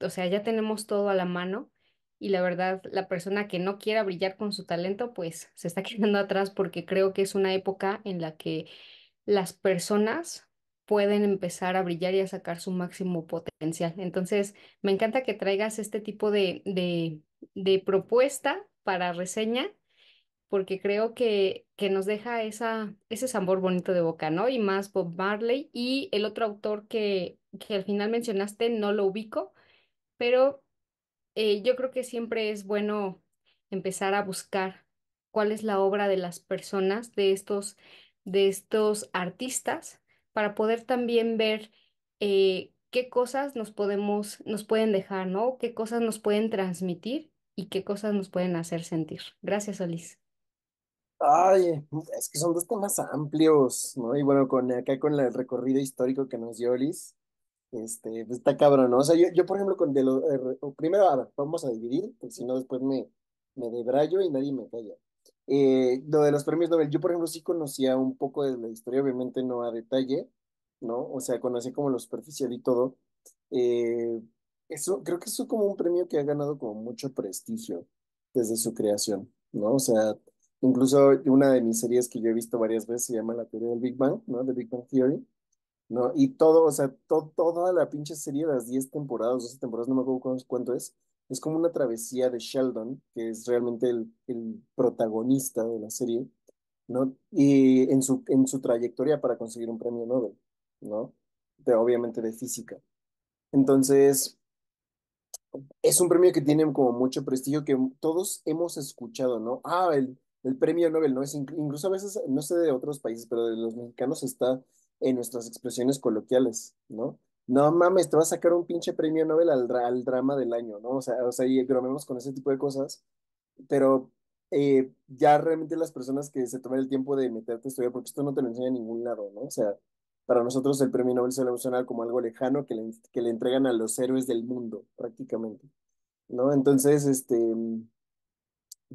o sea, ya tenemos todo a la mano y la verdad, la persona que no quiera brillar con su talento, pues se está quedando atrás porque creo que es una época en la que las personas pueden empezar a brillar y a sacar su máximo potencial. Entonces, me encanta que traigas este tipo de, propuesta para reseña, porque creo que, nos deja esa, ese sabor bonito de boca, ¿no? Y más Bob Marley y el otro autor que, que al final mencionaste, no lo ubico, pero eh, yo creo que siempre es bueno empezar a buscar cuál es la obra de las personas, de estos, de estos artistas, para poder también ver eh, qué cosas nos podemos, nos pueden dejar, ¿no? Qué cosas nos pueden transmitir y qué cosas nos pueden hacer sentir. Gracias, Solís. Ay, es que son dos temas amplios, ¿no? Y bueno, con acá con el recorrido histórico que nos dio Liz, este, pues, está cabrón, ¿no? O sea, yo, yo por ejemplo, con de eh, primero, vamos a dividir, porque si no después me, me debrayo y nadie me calla. Eh, lo de los premios Nobel, yo por ejemplo sí conocía un poco de la historia, obviamente no a detalle, ¿no? O sea, conocía como lo superficial y todo. Eh, eso, creo que es como un premio que ha ganado como mucho prestigio desde su creación, ¿no? O sea, incluso una de mis series que yo he visto varias veces se llama La teoría del Big Bang, ¿no? De Big Bang Theory. Y todo, o sea, toda la pinche serie, de las 10 temporadas, 12 temporadas, no me acuerdo cuánto es, es como una travesía de Sheldon, que es realmente el, el protagonista de la serie, ¿no? Y en su, en su trayectoria para conseguir un premio Nobel, ¿no? De, obviamente de física. Entonces, es un premio que tiene como mucho prestigio, que todos hemos escuchado, ¿no? Ah, el, el premio Nobel, ¿no? Es incluso a veces, no sé de otros países, pero de los mexicanos está en nuestras expresiones coloquiales, ¿no? No mames, te va a sacar un pinche premio Nobel al, drama del año, ¿no? O sea, o sea, y gromemos con ese tipo de cosas, pero eh, ya realmente las personas que se tomen el tiempo de meterte a estudiar, porque esto no te lo enseña en ningún lado, ¿no? O sea, para nosotros el premio Nobel se lo menciona como algo lejano que le, que le entregan a los héroes del mundo, prácticamente, ¿no? Entonces, este,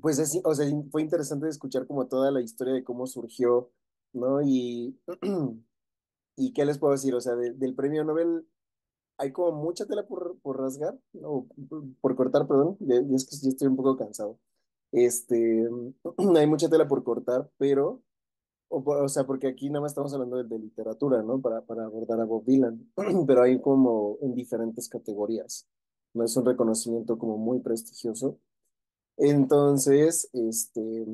pues o sea, fue interesante escuchar como toda la historia de cómo surgió, ¿no? Y ¿Y qué les puedo decir? O sea, del premio Nobel hay como mucha tela por, rasgar, o por, cortar, perdón, y es que yo estoy un poco cansado. Este, hay mucha tela por cortar, pero, o, sea, porque aquí nada más estamos hablando de, literatura, ¿no? Para, para abordar a Bob Dylan, pero hay como en diferentes categorías. No es un reconocimiento como muy prestigioso, entonces, este,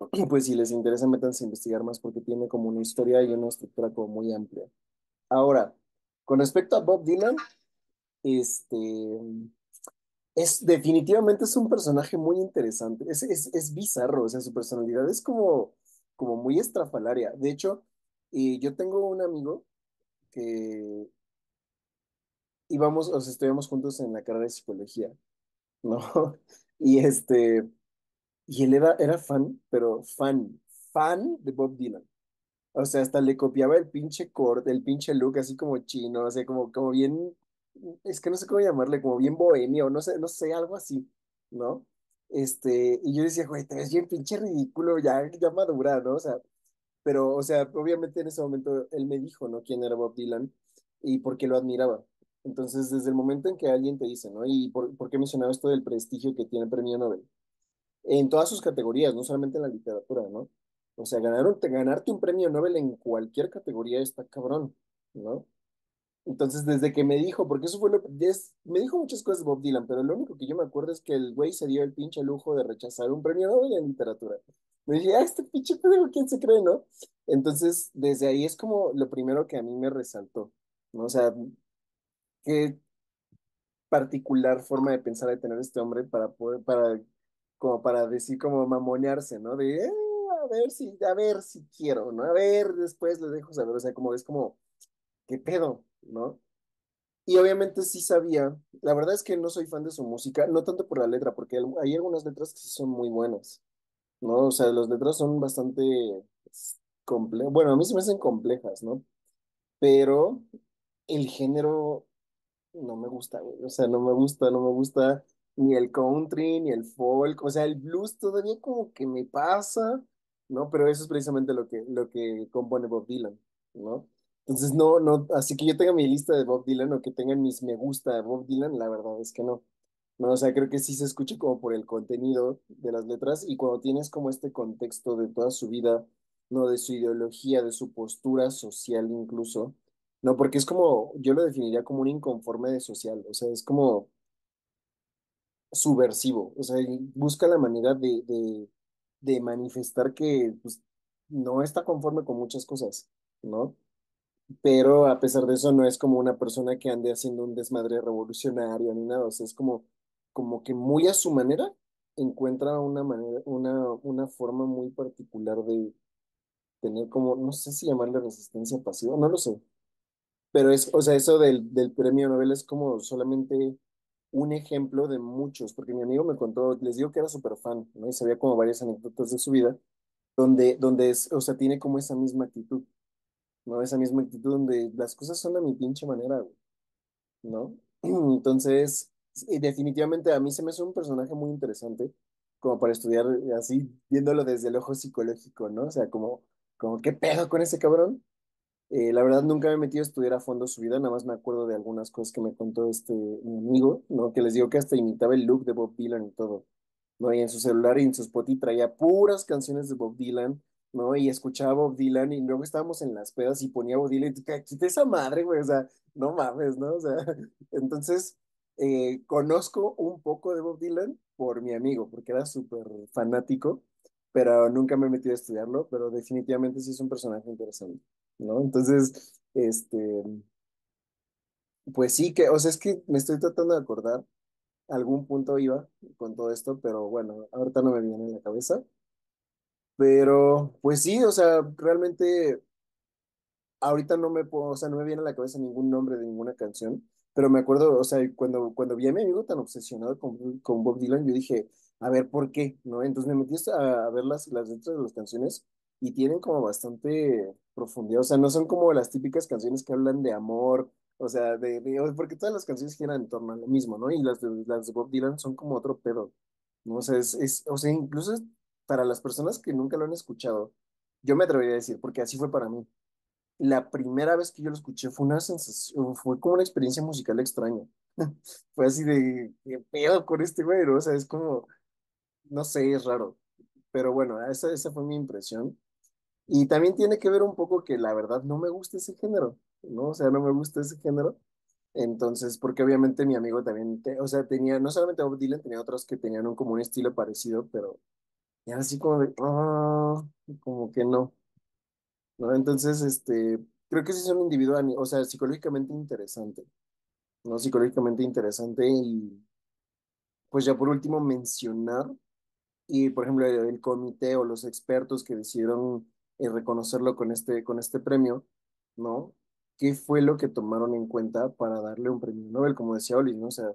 pues si les interesa, métanse a investigar más porque tiene como una historia y una estructura como muy amplia. Ahora, con respecto a Bob Dylan, este, es definitivamente es un personaje muy interesante. Es, bizarro, o sea, su personalidad es como, como muy estrafalaria. De hecho, yo tengo un amigo que íbamos, o sea, estuvimos juntos en la carrera de psicología, ¿no? Y este, y él era, fan, pero fan, fan de Bob Dylan. O sea, hasta le copiaba el pinche corte, el pinche look, así como chino, o sea, como, como bien, es que no sé cómo llamarle, como bien bohemio, no sé, no sé, algo así, ¿no? Este, y yo decía, güey, te ves bien pinche ridículo, ya, ya madura, ¿no? O sea, pero, o sea, obviamente en ese momento él me dijo, ¿no? Quién era Bob Dylan y por qué lo admiraba. Entonces, desde el momento en que alguien te dice, ¿no? ¿Y por, por qué mencionaba esto del prestigio que tiene el premio Nobel? En todas sus categorías, no solamente en la literatura, ¿no? O sea, ganarte un premio Nobel en cualquier categoría está cabrón, ¿no? Entonces, desde que me dijo, porque eso fue lo me dijo muchas cosas Bob Dylan, pero lo único que yo me acuerdo es que el güey se dio el pinche lujo de rechazar un premio Nobel en literatura. Me dije, ah, este pinche pedo, ¿quién se cree, no? Entonces, desde ahí es como lo primero que a mí me resaltó, ¿no? O sea, qué particular forma de pensar de tener este hombre para poder, para, como para decir, como mamonearse, ¿no? De, eh, a ver si, a ver si quiero, ¿no? A ver, después le dejo saber, o sea, como es como, ¿qué pedo, no? Y obviamente sí sabía, la verdad es que no soy fan de su música, no tanto por la letra, porque hay algunas letras que sí son muy buenas, ¿no? O sea, las letras son bastante complejas, bueno, a mí se me hacen complejas, ¿no? Pero el género no me gusta, O sea, no me gusta, no me gusta ni el country, ni el folk. O sea, el blues todavía como que me pasa, ¿no? Pero eso es precisamente lo que, lo que compone Bob Dylan, ¿no? Entonces, no, no, así que yo tenga mi lista de Bob Dylan o que tengan mis me gusta de Bob Dylan, la verdad es que no. No, o sea, creo que sí se escuche como por el contenido de las letras y cuando tienes como este contexto de toda su vida, ¿no? De su ideología, de su postura social incluso, no, porque es como, yo lo definiría como un inconforme social, o sea, es como subversivo, o sea, busca la manera de, de, manifestar que pues, no está conforme con muchas cosas, ¿no? Pero a pesar de eso no es como una persona que ande haciendo un desmadre revolucionario ni nada, o sea, es como, como que muy a su manera encuentra una manera, una, una forma muy particular de tener como, no sé si llamarle resistencia pasiva, no lo sé, pero es, o sea, eso del, del premio Nobel es como solamente un ejemplo de muchos, porque mi amigo me contó, les digo que era súper fan, ¿no? Y sabía como varias anécdotas de su vida, donde, donde es, o sea, tiene como esa misma actitud, ¿no? Esa misma actitud donde las cosas son de mi pinche manera, güey, ¿no? Entonces, definitivamente a mí se me hace un personaje muy interesante, como para estudiar así, viéndolo desde el ojo psicológico, ¿no? O sea, como, como, ¿qué pedo con ese cabrón? Eh, la verdad nunca me he metido a estudiar a fondo su vida, nada más me acuerdo de algunas cosas que me contó este amigo, ¿no? Que les digo que hasta imitaba el look de Bob Dylan y todo, ¿no? Y en su celular y en su y traía puras canciones de Bob Dylan, ¿no? Y escuchaba a Bob Dylan y luego estábamos en las pedas y ponía a Bob Dylan y qué quita esa madre, güey, o sea, no mames, ¿no? O sea, entonces eh, conozco un poco de Bob Dylan por mi amigo, porque era súper fanático, pero nunca me he metido a estudiarlo, pero definitivamente sí es un personaje interesante. ¿no? Entonces, este, pues sí que, o sea, es que me estoy tratando de acordar, algún punto iba con todo esto, pero bueno, ahorita no me viene en la cabeza. Pero, pues sí, o sea, realmente ahorita no me o sea, no me viene a la cabeza ningún nombre de ninguna canción, pero me acuerdo, o sea, cuando, cuando vi a mi amigo tan obsesionado con, Bob Dylan, yo dije, a ver, ¿por qué? ¿No? Entonces me metí a, a ver las letras de las canciones y tienen como bastante profundidad, o sea, no son como las típicas canciones que hablan de amor, o sea, de, porque todas las canciones giran en torno a lo mismo, ¿no? Y las de, las de Bob Dylan son como otro pedo, ¿no? O sea, es, es, o sea, incluso para las personas que nunca lo han escuchado, yo me atrevería a decir, porque así fue para mí. La primera vez que yo lo escuché fue una sensación, fue como una experiencia musical extraña. fue así de, ¿qué pedo con este güey? O sea, es como, no sé, es raro. Pero bueno, esa, esa fue mi impresión. Y también tiene que ver un poco que la verdad no me gusta ese género, ¿no? O sea, no me gusta ese género. Entonces, porque obviamente mi amigo también, o sea, tenía, no solamente Bob Dylan, tenía otros que tenían un, como un estilo parecido, pero ya así como de, oh, como que no, ¿no? Entonces, este, creo que sí es un individuo, o sea, psicológicamente interesante, ¿no? Psicológicamente interesante y, pues ya por último, mencionar, y por ejemplo, el comité o los expertos que decidieron y reconocerlo con este, con este premio, ¿no? ¿Qué fue lo que tomaron en cuenta para darle un premio Nobel? Como decía Oli ¿no? O sea,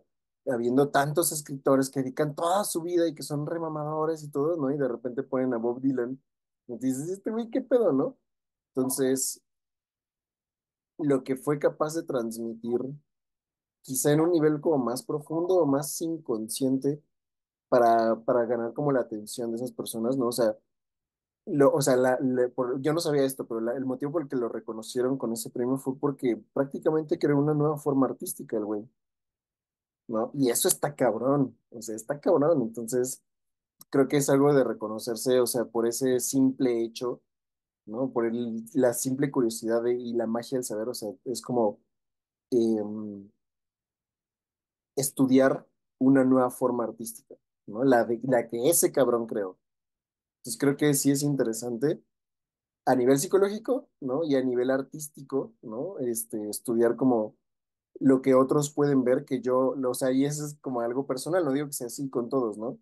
habiendo tantos escritores que dedican toda su vida y que son remamadores y todo, ¿no? Y de repente ponen a Bob Dylan y dices, este güey, ¿qué pedo, no? Entonces, lo que fue capaz de transmitir, quizá en un nivel como más profundo o más inconsciente, para, para ganar como la atención de esas personas, ¿no? O sea, o sea, la, yo no sabía esto, pero el motivo por el que lo reconocieron con ese premio fue porque prácticamente creó una nueva forma artística el güey. ¿No? Y eso está cabrón, o sea, está cabrón. Entonces, creo que es algo de reconocerse, o sea, por ese simple hecho, ¿no? Por la simple curiosidad y la magia del saber, o sea, es como em, estudiar una nueva forma artística, ¿no? La, de, la que ese cabrón creó. Entonces creo que sí es interesante a nivel psicológico, ¿no? Y a nivel artístico, ¿no? Este, estudiar como lo que otros pueden ver, que yo, o sea, y eso es como algo personal, no digo que sea así con todos, ¿no?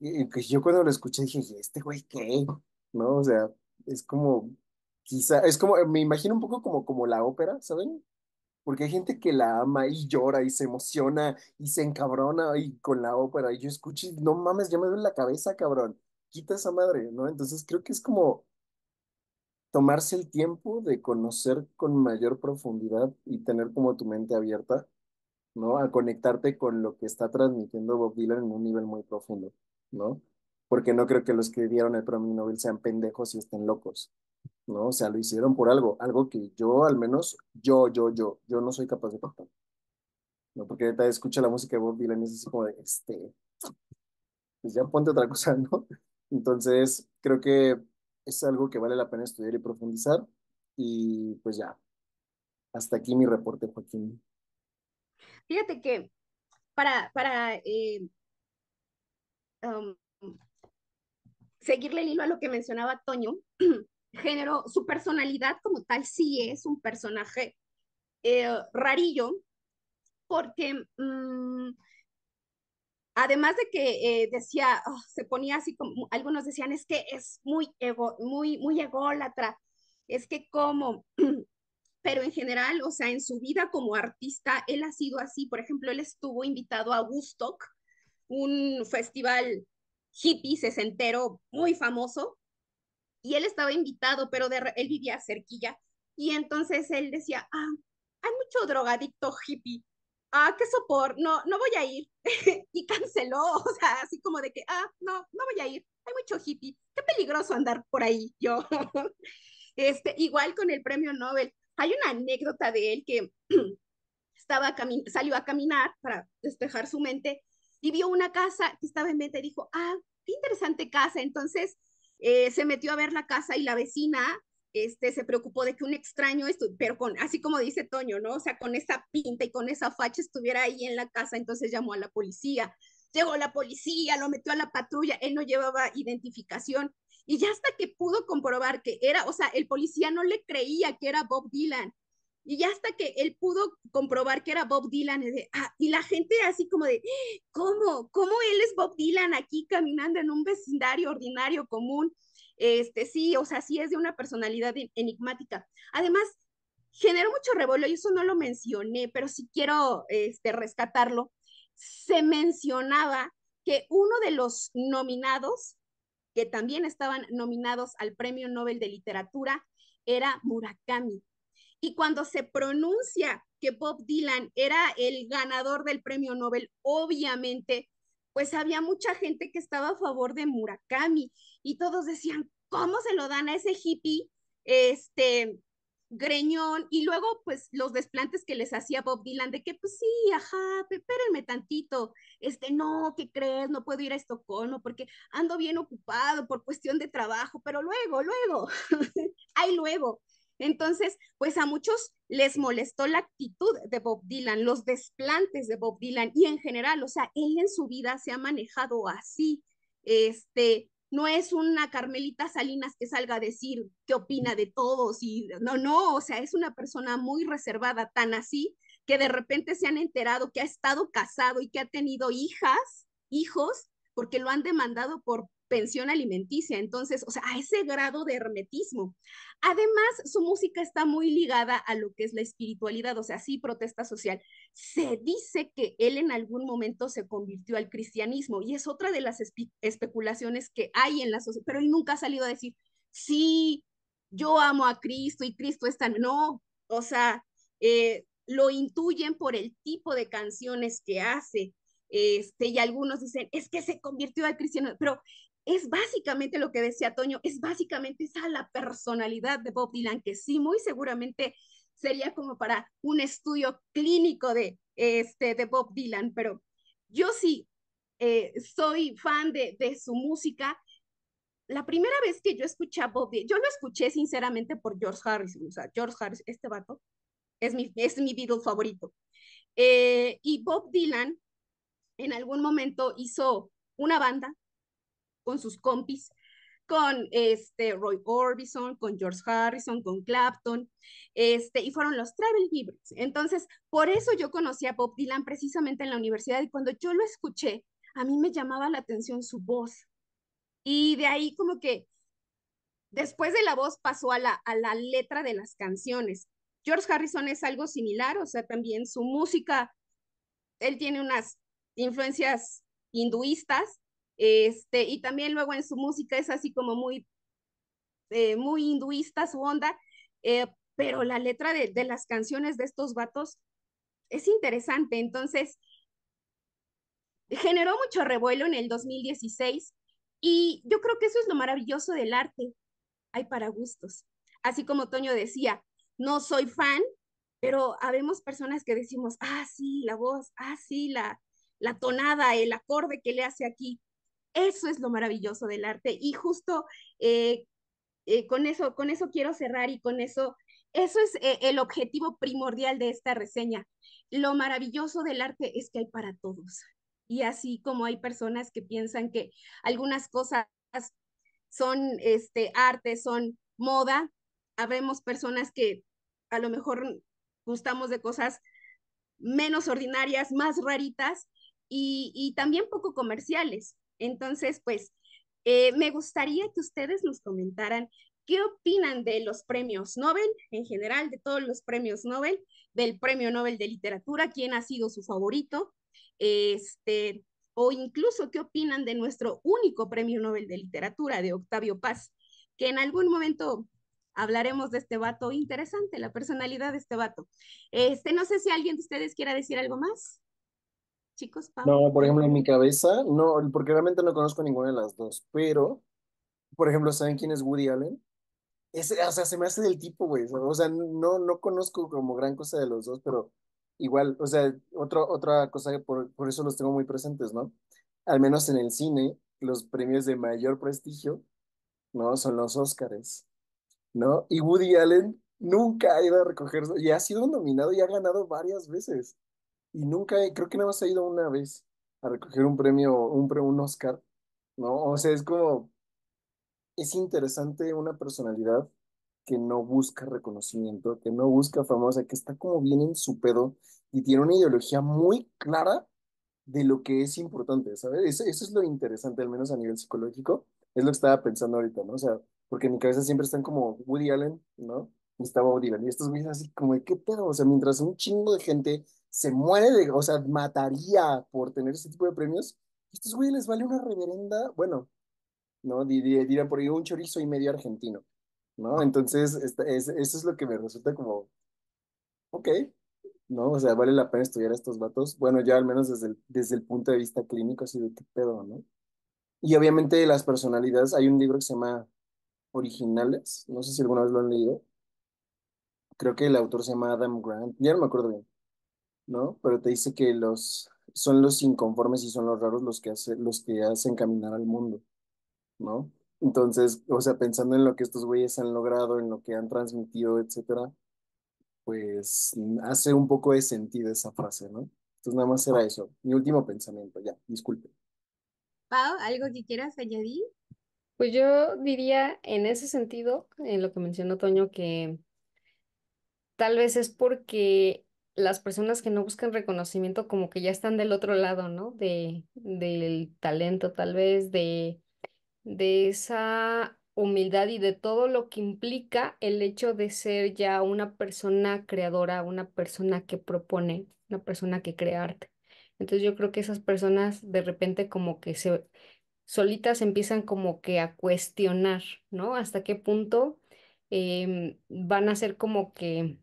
Y, que yo cuando lo escuché dije, este güey qué? ¿No? O sea, es como, quizá, es como, me imagino un poco como, como la ópera, ¿saben? Porque hay gente que la ama y llora y se emociona y se encabrona y con la ópera. Y yo escuché, no mames, ya me duele la cabeza, cabrón quita esa madre, ¿no? Entonces creo que es como tomarse el tiempo de conocer con mayor profundidad y tener como tu mente abierta, ¿no? A conectarte con lo que está transmitiendo Bob Dylan en un nivel muy profundo, ¿no? Porque no creo que los que dieron el premio Nobel sean pendejos y estén locos, ¿no? O sea, lo hicieron por algo, algo que yo al menos, yo, yo, yo, yo no soy capaz de contar, ¿no? Porque ahorita escucha la música de Bob Dylan y es así como de, este, pues ya ponte otra cosa, ¿no? Entonces, creo que es algo que vale la pena estudiar y profundizar. Y pues ya, hasta aquí mi reporte, Joaquín. Fíjate que para, para eh, seguirle el hilo a lo que mencionaba Toño, género, su personalidad como tal sí es un personaje eh, rarillo, porque... Mm, además de que eh, decía, oh, se ponía así como, algunos decían, es que es muy, muy, muy ególatra, es que como, pero en general, o sea, en su vida como artista, él ha sido así, por ejemplo, él estuvo invitado a Woodstock, un festival hippie sesentero muy famoso, y él estaba invitado, pero él vivía cerquilla, y entonces él decía, ah, hay mucho drogadicto hippie ah, qué sopor, no, no voy a ir. y canceló, o sea, así como de que, ah, no, no voy a ir, hay mucho hippie, qué peligroso andar por ahí yo. este, igual con el premio Nobel, hay una anécdota de él que estaba salió a caminar para despejar su mente y vio una casa que estaba en venta y dijo, ah, qué interesante casa. Entonces eh, se metió a ver la casa y la vecina este, se preocupó de que un extraño, pero con, así como dice Toño, ¿no? O sea, con esa pinta y con esa facha estuviera ahí en la casa, entonces llamó a la policía. Llegó la policía, lo metió a la patrulla, él no llevaba identificación. Y ya hasta que pudo comprobar que era, o sea, el policía no le creía que era Bob Dylan. Y ya hasta que él pudo comprobar que era Bob Dylan, eh, ah, y la gente así como de, ¡Eh! ¿cómo? ¿Cómo él es Bob Dylan aquí caminando en un vecindario ordinario común? Este, sí, o sea, sí es de una personalidad enigmática. Además, generó mucho revuelo y eso no lo mencioné, pero sí quiero este, rescatarlo. Se mencionaba que uno de los nominados, que también estaban nominados al Premio Nobel de Literatura, era Murakami. Y cuando se pronuncia que Bob Dylan era el ganador del Premio Nobel, obviamente, pues había mucha gente que estaba a favor de Murakami y todos decían, ¿cómo se lo dan a ese hippie? Este, greñón y luego pues los desplantes que les hacía Bob Dylan de que pues sí, ajá, espérenme tantito, este no, ¿qué crees? No puedo ir a Estocolmo porque ando bien ocupado por cuestión de trabajo, pero luego, luego, hay luego. Entonces, pues a muchos les molestó la actitud de Bob Dylan, los desplantes de Bob Dylan y en general, o sea, él en su vida se ha manejado así, este, no es una Carmelita Salinas que salga a decir qué opina de todos y no, no, o sea, es una persona muy reservada, tan así que de repente se han enterado que ha estado casado y que ha tenido hijas, hijos, porque lo han demandado por pensión alimenticia. Entonces, o sea, a ese grado de hermetismo. Además, su música está muy ligada a lo que es la espiritualidad, o sea, sí, protesta social. Se dice que él en algún momento se convirtió al cristianismo y es otra de las especulaciones que hay en la sociedad, pero él nunca ha salido a decir, sí, yo amo a Cristo y Cristo está, no, o sea, eh, lo intuyen por el tipo de canciones que hace, este, y algunos dicen, es que se convirtió al cristianismo, pero es básicamente lo que decía Toño, es básicamente esa la personalidad de Bob Dylan, que sí, muy seguramente sería como para un estudio clínico de, este, de Bob Dylan, pero yo sí eh, soy fan de, de su música. La primera vez que yo escuché a Bob Dylan, yo lo escuché sinceramente por George Harrison, o sea, George Harris este vato, es mi, es mi Beatle favorito. Eh, y Bob Dylan en algún momento hizo una banda con sus compis, con este Roy Orbison, con George Harrison, con Clapton, este, y fueron los Travel Gibbons. Entonces, por eso yo conocí a Bob Dylan precisamente en la universidad y cuando yo lo escuché, a mí me llamaba la atención su voz. Y de ahí como que después de la voz pasó a la, a la letra de las canciones. George Harrison es algo similar, o sea, también su música, él tiene unas influencias hinduistas, este, y también luego en su música es así como muy, eh, muy hinduista su onda, eh, pero la letra de, las canciones de estos vatos es interesante. Entonces, generó mucho revuelo en el 2016 y yo creo que eso es lo maravilloso del arte. Hay para gustos. Así como Toño decía, no soy fan, pero habemos personas que decimos, ah, sí, la voz, ah, sí, la, la tonada, el acorde que le hace aquí. Eso es lo maravilloso del arte y justo eh, eh, con, eso, con eso quiero cerrar y con eso, eso es eh, el objetivo primordial de esta reseña. Lo maravilloso del arte es que hay para todos. Y así como hay personas que piensan que algunas cosas son este, arte, son moda, habemos personas que a lo mejor gustamos de cosas menos ordinarias, más raritas y también poco comerciales. Entonces, pues, eh, me gustaría que ustedes nos comentaran qué opinan de los premios Nobel, en general, de todos los premios Nobel, del premio Nobel de Literatura, quién ha sido su favorito, este, o incluso qué opinan de nuestro único premio Nobel de Literatura, de Octavio Paz, que en algún momento hablaremos de este vato interesante, la personalidad de este vato. Este, no sé si alguien de ustedes quiera decir algo más chicos, No, por ejemplo, en mi cabeza, no, porque realmente no conozco ninguna de las dos, pero, por ejemplo, ¿saben quién es Woody Allen? o sea, se me hace del tipo, güey, o sea, no, no conozco como gran cosa de los dos, pero igual, o sea, otra cosa que por, por eso los tengo muy presentes, ¿no? Al menos en el cine, los premios de mayor prestigio, ¿no? Son los Óscares, ¿no? Y Woody Allen nunca ha ido a recoger, y ha sido nominado y ha ganado varias veces y nunca, creo que nada más ha ido una vez a recoger un premio, un, Oscar, ¿no? O sea, es como, es interesante una personalidad que no busca reconocimiento, que no busca famosa, que está como bien en su pedo y tiene una ideología muy clara de lo que es importante, ¿sabes? Eso, eso es lo interesante, al menos a nivel psicológico, es lo que estaba pensando ahorita, ¿no? O sea, porque en mi cabeza siempre están como Woody Allen, ¿no? Y estaba Woody Allen, y estos güeyes así como, ¿qué pedo? O sea, mientras un chingo de gente se muere de, o sea, mataría por tener ese tipo de premios. Estos güeyes les vale una reverenda, bueno, ¿no? Dirán por ahí un chorizo y medio argentino, ¿no? Entonces, es, eso es lo que me resulta como, ok, ¿no? O sea, vale la pena estudiar a estos vatos. Bueno, ya al menos desde el, desde el punto de vista clínico, así de qué pedo, ¿no? Y obviamente las personalidades, hay un libro que se llama Originales, no sé si alguna vez lo han leído. Creo que el autor se llama Adam Grant, ya no me acuerdo bien. ¿no? Pero te dice que los, son los inconformes y son los raros los que, hace, los que hacen caminar al mundo, ¿no? Entonces, o sea, pensando en lo que estos güeyes han logrado, en lo que han transmitido, etcétera, pues mm, hace un poco de sentido esa frase, ¿no? Entonces, nada más era eso. Mi último pensamiento, ya, disculpe. Pau, ¿algo que quieras añadir? Pues yo diría en ese sentido, en lo que mencionó Toño, que tal vez es porque las personas que no buscan reconocimiento como que ya están del otro lado, ¿no? De, del talento tal vez, de, de esa humildad y de todo lo que implica el hecho de ser ya una persona creadora, una persona que propone, una persona que crea arte. Entonces yo creo que esas personas de repente como que se solitas empiezan como que a cuestionar, ¿no? Hasta qué punto em, van a ser como que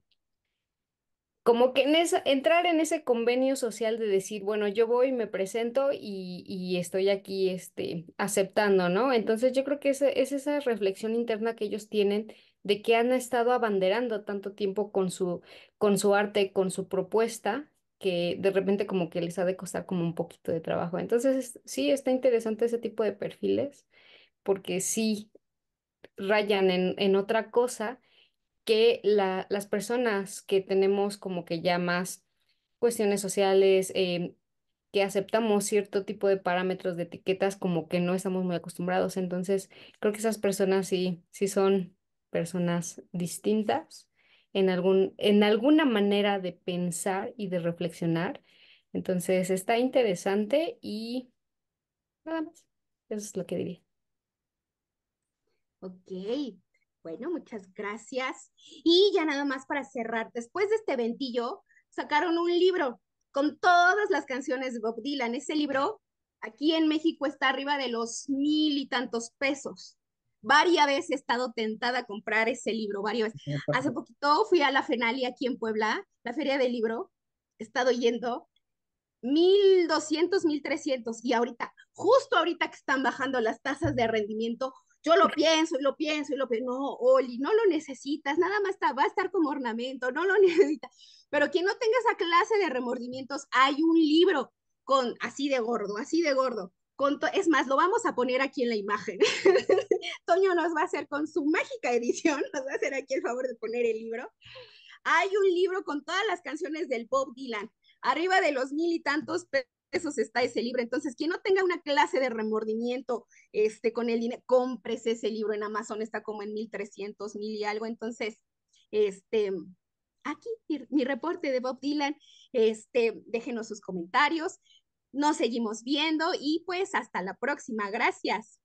como que en esa, entrar en ese convenio social de decir, bueno, yo voy, me presento y, estoy aquí este, aceptando, ¿no? Entonces yo creo que es, es, esa reflexión interna que ellos tienen de que han estado abanderando tanto tiempo con su, con su arte, con su propuesta, que de repente como que les ha de costar como un poquito de trabajo. Entonces sí, está interesante ese tipo de perfiles, porque sí rayan en, en otra cosa que las personas que tenemos como que ya más cuestiones sociales, eh, que aceptamos cierto tipo de parámetros, de etiquetas, como que no estamos muy acostumbrados. Entonces, creo que esas personas sí, son personas distintas en, algún, en alguna manera de pensar y de reflexionar. Entonces, está interesante y nada más. Eso es lo que diría. Ok, bueno, muchas gracias. Y ya nada más para cerrar, después de este ventillo, sacaron un libro con todas las canciones de Bob Dylan. Ese libro aquí en México está arriba de los mil y tantos pesos. Varias veces he estado tentada a comprar ese libro, varias veces. Hace poquito fui a la Fenalia aquí en Puebla, la feria del libro, he estado yendo, mil doscientos, mil trescientos, y ahorita, justo ahorita que están bajando las tasas de rendimiento, yo lo pienso y lo pienso y lo pienso. No, Oli, no lo necesitas, nada más va a estar como ornamento, no lo necesitas. Pero quien no tenga esa clase de remordimientos, hay un libro con así de gordo, así de gordo. Con es más, lo vamos a poner aquí en la imagen. Toño nos va a hacer con su mágica edición, nos va a hacer aquí el favor de poner el libro. Hay un libro con todas las canciones del Bob Dylan, arriba de los mil y tantos eso está ese libro. Entonces, quien no tenga una clase de remordimiento este, con el dinero, compres ese libro en Amazon, está como en 1300, mil y algo. Entonces, este, aquí mi reporte de Bob Dylan. Este, déjenos sus comentarios. Nos seguimos viendo y pues hasta la próxima. Gracias.